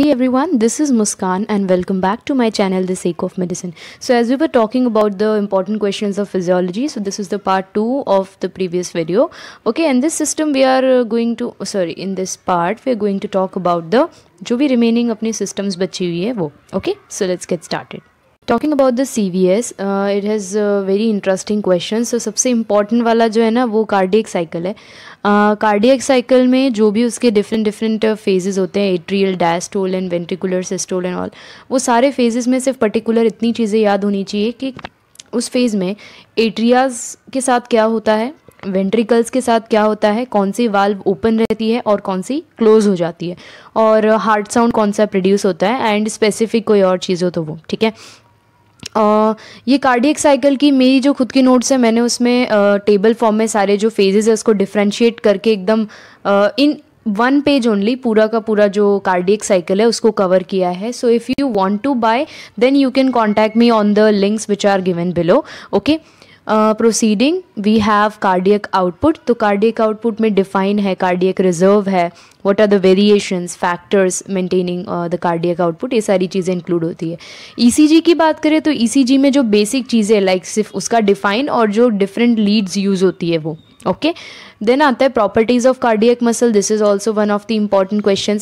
Hey everyone, this is Muskan and welcome back to my channel The Sake of Medicine. So as we were talking about the important questions of physiology, so this is the part 2 of the previous video. Okay, in this system we are uh, going to, oh, sorry, in this part we are going to talk about the जो भी remaining अपनी systems बची हुई है वो. Okay, so let's get started. Talking about the C V S it has very interesting question so सबसे important वाला जो है ना वो कार्डियक साइकिल है कार्डियक uh, साइकिल में जो भी उसके डिफरेंट डिफरेंट फेजेज होते हैं atrial diastole and ventricular systole and all वो सारे फेजेज़ में सिर्फ पर्टिकुलर इतनी चीज़ें याद होनी चाहिए कि उस फेज़ में एट्रियाज के साथ क्या होता है वेंट्रिकल्स के साथ क्या होता है कौन सी वाल्व ओपन रहती है और कौन सी क्लोज हो जाती है और हार्ट साउंड कौन सा प्रोड्यूस होता है एंड स्पेसिफिक कोई और चीज़ हो तो वो ठीक है ये कार्डियक साइकिल की मेरी जो खुद की नोट्स है मैंने उसमें टेबल फॉर्म में सारे जो फेजेस है उसको डिफ्रेंशिएट करके एकदम इन वन पेज ओनली पूरा का पूरा जो कार्डियक साइकिल है उसको कवर किया है so if you want to buy then you can contact me on the links which are given below okay proceeding we have cardiac output तो cardiac output में डिफाइन है कार्डियक रिजर्व है what are the variations factors maintaining the cardiac output ये सारी चीज़ें include होती है ECG e की बात करें तो ईसीजी e में जो बेसिक चीज़ें लाइक सिर्फ उसका डिफाइन और जो डिफरेंट लीड्स यूज़ होती है वो ओके okay? देन आता है properties of cardiac muscle this is also one of the important question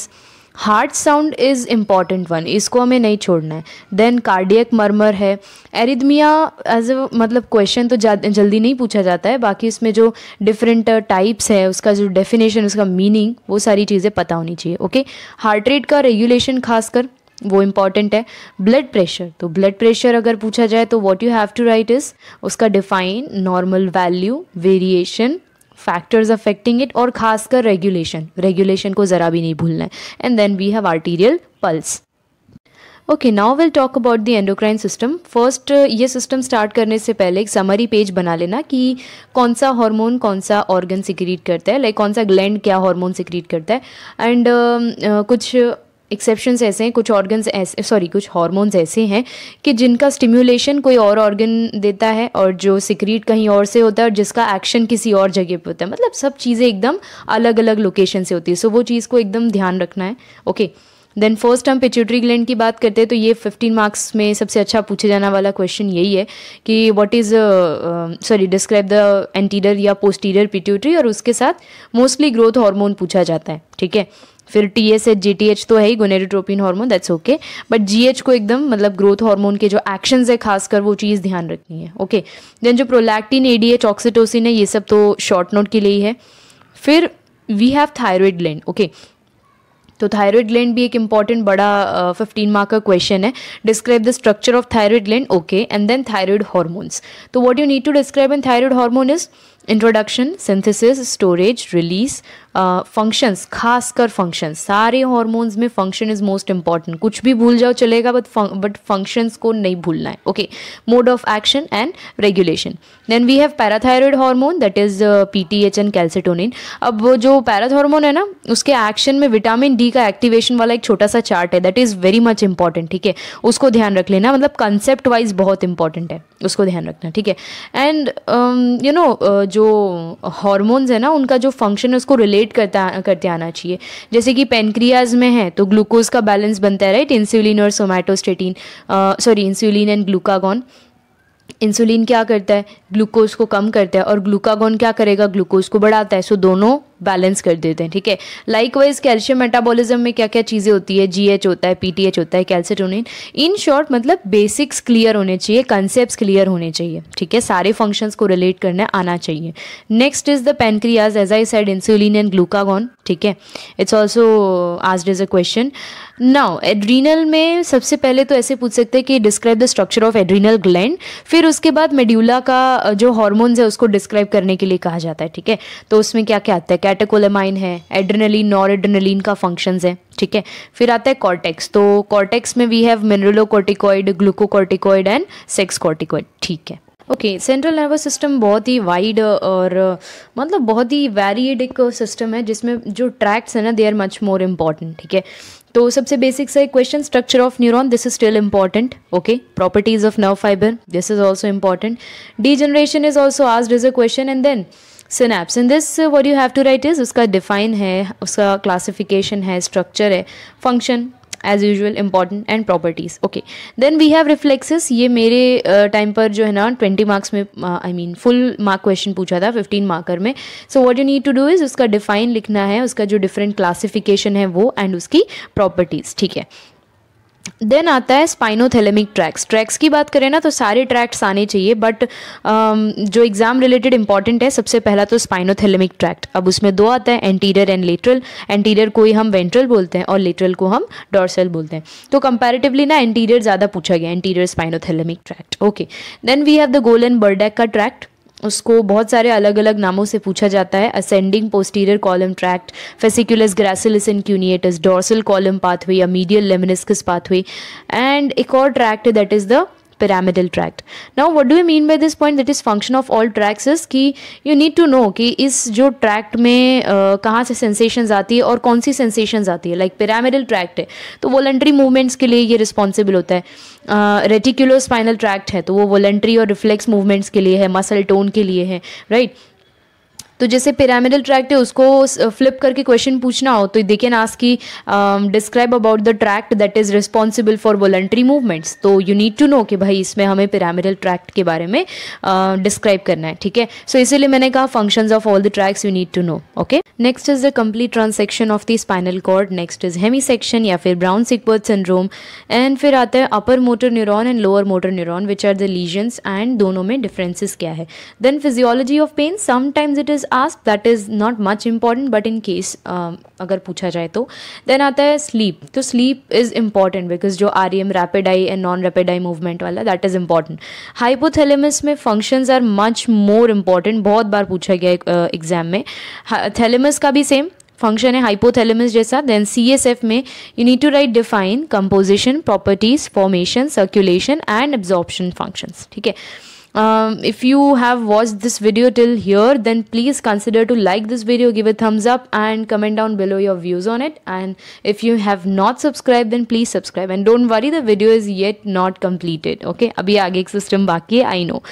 heart sound is important one इसको हमें नहीं छोड़ना है देन कार्डियक मर्मर है एरिदमिया एज अ मतलब क्वेश्चन तो जल्दी नहीं पूछा जाता है बाकी इसमें जो डिफरेंट टाइप्स है उसका जो डेफिनेशन उसका मीनिंग वो सारी चीज़ें पता होनी चाहिए ओके हार्ट रेट का रेगुलेशन खासकर वो इम्पॉर्टेंट है ब्लड प्रेशर तो ब्लड प्रेशर अगर पूछा जाए तो what you have to write is उसका define normal value variation factors affecting it और खासकर रेगुलेशन रेगुलेशन को ज़रा भी नहीं भूलना है and then we have arterial pulse okay now will talk about the endocrine system first ये सिस्टम स्टार्ट करने से पहले एक समरी पेज बना लेना कि कौन सा हार्मोन कौन सा ऑर्गन सिक्रीट करता है लाइक like, कौन सा ग्लैंड क्या हार्मोन सिक्रीट करता है एंड uh, um, uh, कुछ एक्सेप्शंस ऐसे हैं कुछ ऑर्गन्स ऐसे सॉरी कुछ हॉर्मोन्स ऐसे हैं कि जिनका स्टिम्यूलेशन कोई और ऑर्गन देता है और जो सिक्रीट कहीं और से होता है और जिसका एक्शन किसी और जगह पे होता है मतलब सब चीज़ें एकदम अलग अलग लोकेशन से होती है सो so, वो चीज़ को एकदम ध्यान रखना है ओके देन फर्स्ट हम पिच्यूटरी ग्लैंड की बात करते हैं तो ये फिफ्टीन मार्क्स में सबसे अच्छा पूछे जाने वाला क्वेश्चन यही है कि what is sorry describe the anterior या पोस्टीरियर पिट्यूटरी और उसके साथ मोस्टली ग्रोथ हार्मोन पूछा जाता है ठीक है फिर T S H G T H तो है ही gonadotropin hormone that's okay but G H को एकदम मतलब ग्रोथ हार्मोन के जो एक्शन है खासकर वो चीज़ ध्यान रखनी है ओके देन जो prolactin A D H oxytocin है ये सब तो शॉर्ट नोट के लिए ही है फिर we have thyroid gland okay तो थायरॉयड ग्लैंड भी एक इंपॉर्टेंट बड़ा फिफ्टीन मार्क का क्वेश्चन है describe the structure of thyroid gland okay and then thyroid hormones तो what you need to describe in thyroid hormone is introduction synthesis storage release functions खासकर functions सारे hormones में function is most important कुछ भी भूल जाओ चलेगा but but functions को नहीं भूलना है okay mode of action and regulation then we have parathyroid hormone that is P T H and calcitonin अब वो जो पैराथार्मोन है ना उसके एक्शन में विटामिन डी का एक्टिवेशन वाला एक छोटा सा चार्ट है that is very much important ठीक है उसको ध्यान रख लेना मतलब कंसेप्ट वाइज बहुत इंपॉर्टेंट है उसको ध्यान रखना ठीक है एंड यू नो जो जो हॉर्मोन्स है ना उनका जो फंक्शन है उसको रिलेट करता करते आना चाहिए जैसे कि पेनक्रियाज में है तो ग्लूकोज का बैलेंस बनता है राइट इंसुलिन और somatostatin sorry insulin and glucagon insulin क्या करता है ग्लूकोज को कम करता है और ग्लूकागॉन क्या करेगा ग्लूकोज को बढ़ाता है सो दोनों बैलेंस कर देते हैं ठीक है लाइकवाइज कैल्शियम मेटाबॉलिज्म में क्या क्या चीज़ें होती है जीएच होता है पीटीएच होता है कैल्सिटोनिन इन शॉर्ट मतलब बेसिक्स क्लियर होने चाहिए कंसेप्ट क्लियर होने चाहिए ठीक है सारे फंक्शंस को रिलेट करना आना चाहिए next is the pancreas as I said insulin and glucagon ठीक है इट्स ऑल्सो आज is a question now adrenal में सबसे पहले तो ऐसे पूछ सकते हैं कि describe the structure of adrenal gland फिर उसके बाद मेड्यूला का जो हॉर्मोन्स है उसको डिस्क्राइब करने के लिए कहा जाता है ठीक है तो उसमें क्या क्या आता है कैटेकोलेमाइन है एड्रेनलिन नॉर एड्रेनलिन का फंक्शंस है ठीक है फिर आता है कॉर्टेक्स तो कॉर्टेक्स में we have gluco glucocorticoid and sex corticoid ठीक है ओके सेंट्रल नर्वस सिस्टम बहुत ही वाइड और मतलब बहुत ही वेरिएड एक सिस्टम है जिसमें जो ट्रैक्ट्स है ना they are much more important ठीक है तो सबसे बेसिक सा question structure of neuron this is still important okay properties of nerve fiber this is also important degeneration is also आज is a question and then synapse in this what you have to write is उसका define है उसका classification है structure है function as usual important and properties okay then we have reflexes ये मेरे time uh, पर जो है ना ट्वेंटी मार्क्स में I mean full mark question पूछा था फिफ्टीन मार्कर में so what you need to do is उसका डिफाइन लिखना है उसका जो डिफरेंट क्लासिफिकेशन है वो एंड उसकी प्रॉपर्टीज़ ठीक है देन आता है स्पाइनोथेलेमिक ट्रैक्स ट्रैक्स की बात करें ना तो सारे ट्रैक्ट्स आने चाहिए बट um, जो एग्ज़ाम रिलेटेड इंपॉर्टेंट है सबसे पहला तो स्पाइनोथेलेमिक ट्रैक्ट अब उसमें दो आता है एंटीरियर एंड लेटरल एंटीरियर को ही हम वेंट्रल बोलते हैं और लेटरल को हम डॉर्सल बोलते हैं तो कंपेरेटिवली ना एंटीरियर ज़्यादा पूछा गया anterior spinothalamic tract okay then we have the Goll and Burdach का ट्रैक्ट उसको बहुत सारे अलग अलग नामों से पूछा जाता है ascending posterior column tract fasciculus gracilis in cuneatus dorsal column pathway या मीडियल लेमिनिस्कस पाथवे एंड एक और tract that is the pyramidal tract now what do we mean by this point that is function of all tracks is कि you need to know कि इस जो tract में कहाँ से सेंसेशन आती है और कौन सी सेंसेशन आती है लाइक पिरामिडल ट्रैक्ट है तो वॉलेंट्री मूवमेंट्स के लिए ये रिस्पॉन्सिबल होता है रेटिकुलर स्पाइनल ट्रैक्ट है तो वो वॉलेंट्री और रिफ्लेक्स मूवमेंट्स के लिए है मसल टोन के लिए है राइट right? तो जैसे पिरामिडल ट्रैक्ट है उसको फ्लिप करके क्वेश्चन पूछना हो तो दे ना ask describe about the tract that is responsible for voluntary movements तो यू नीड टू नो कि भाई इसमें हमें पिरामिडल ट्रैक्ट के बारे में डिस्क्राइब uh, करना है ठीक है सो so, इसीलिए मैंने कहा function of all the tracts you need to know okay next is the complete transection of the spinal cord next is hemi section या फिर ब्राउन सिकबर्थ सिंड्रोम एंड फिर आता है upper motor neuron and lower motor neuron which are the lesions and दोनों में differences क्या है then physiology of pain sometimes it is asked that is not much important but in case अगर पूछा जाए तो देन आता है स्लीप तो स्लीप इज़ इम्पॉर्टेंट बिकॉज जो R E M rapid eye and non rapid eye movement वाला that is important hypothalamus में functions are much more important बहुत बार पूछा गया एग्जाम में थैलेमस का भी सेम फंक्शन है हाइपोथेलेमस जैसा देन सी एस एफ में you need to write define composition properties formation circulation and absorption functions ठीक है um, if you have watched this video till here then please consider to like this video give a thumbs up and comment down below your views on it and if you have not subscribed then please subscribe and don't worry the video is yet not completed okay अभी आगे एक system बाकी है I know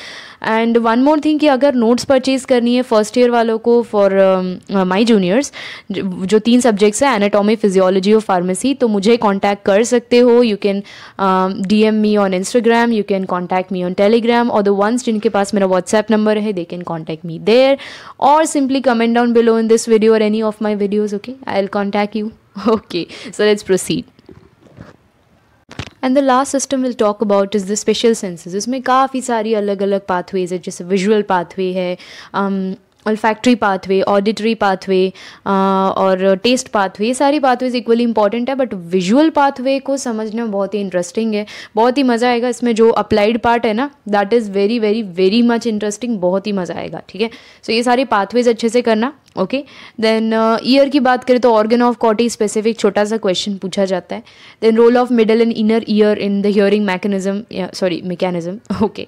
and one more thing कि अगर notes purchase करनी है first year वालों को फॉर माय जूनियर्स जो तीन सब्जेक्ट्स हैं एनाटॉमी फिजियोलॉजी और फार्मेसी तो मुझे कांटेक्ट कर सकते हो you can D M me on Instagram you can contact me on Telegram और द वंस जिनके पास मेरा व्हाट्सएप नंबर है they can contact me there और simply comment down below in this video और any of my videos okay I will contact you okay so let's proceed and the last system will talk about is the special senses इसमें काफ़ी सारी अलग अलग pathways है जैसे visual pathway है um, olfactory pathway auditory pathway और taste pathway ये सारी पाथवेज इक्वली इंपॉर्टेंट है बट विजुअल पाथवे को समझना बहुत ही इंटरेस्टिंग है बहुत ही मज़ा आएगा इसमें जो अप्लाइड पार्ट है ना that is very very very much interesting बहुत ही मज़ा आएगा ठीक है सो ये सारे पाथवेज अच्छे से करना ओके देन ईयर की बात करें तो ऑर्गन ऑफ कॉटी स्पेसिफिक छोटा सा क्वेश्चन पूछा जाता है then role of middle and inner ear in the hearing mechanism sorry mechanism okay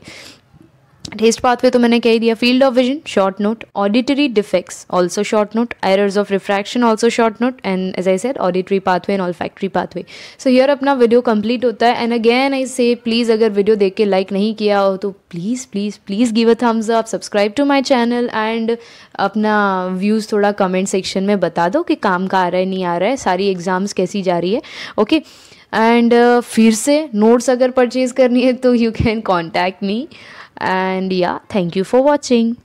taste pathway तो मैंने कह दिया field of vision short note auditory defects also short note errors of refraction also short note and as I said auditory pathway and olfactory pathway so here अपना video complete होता है and again I से please अगर video देख के like नहीं किया हो तो please please please give a thumbs up subscribe to my channel and अपना व्यूज़ थोड़ा कमेंट सेक्शन में बता दो कि काम का आ रहा है नहीं आ रहा है सारी एग्ज़ाम्स कैसी जा रही है ओके okay? एंड uh, फिर से नोट्स अगर परचेज़ करनी है तो you can contact me and yeah thank you for watching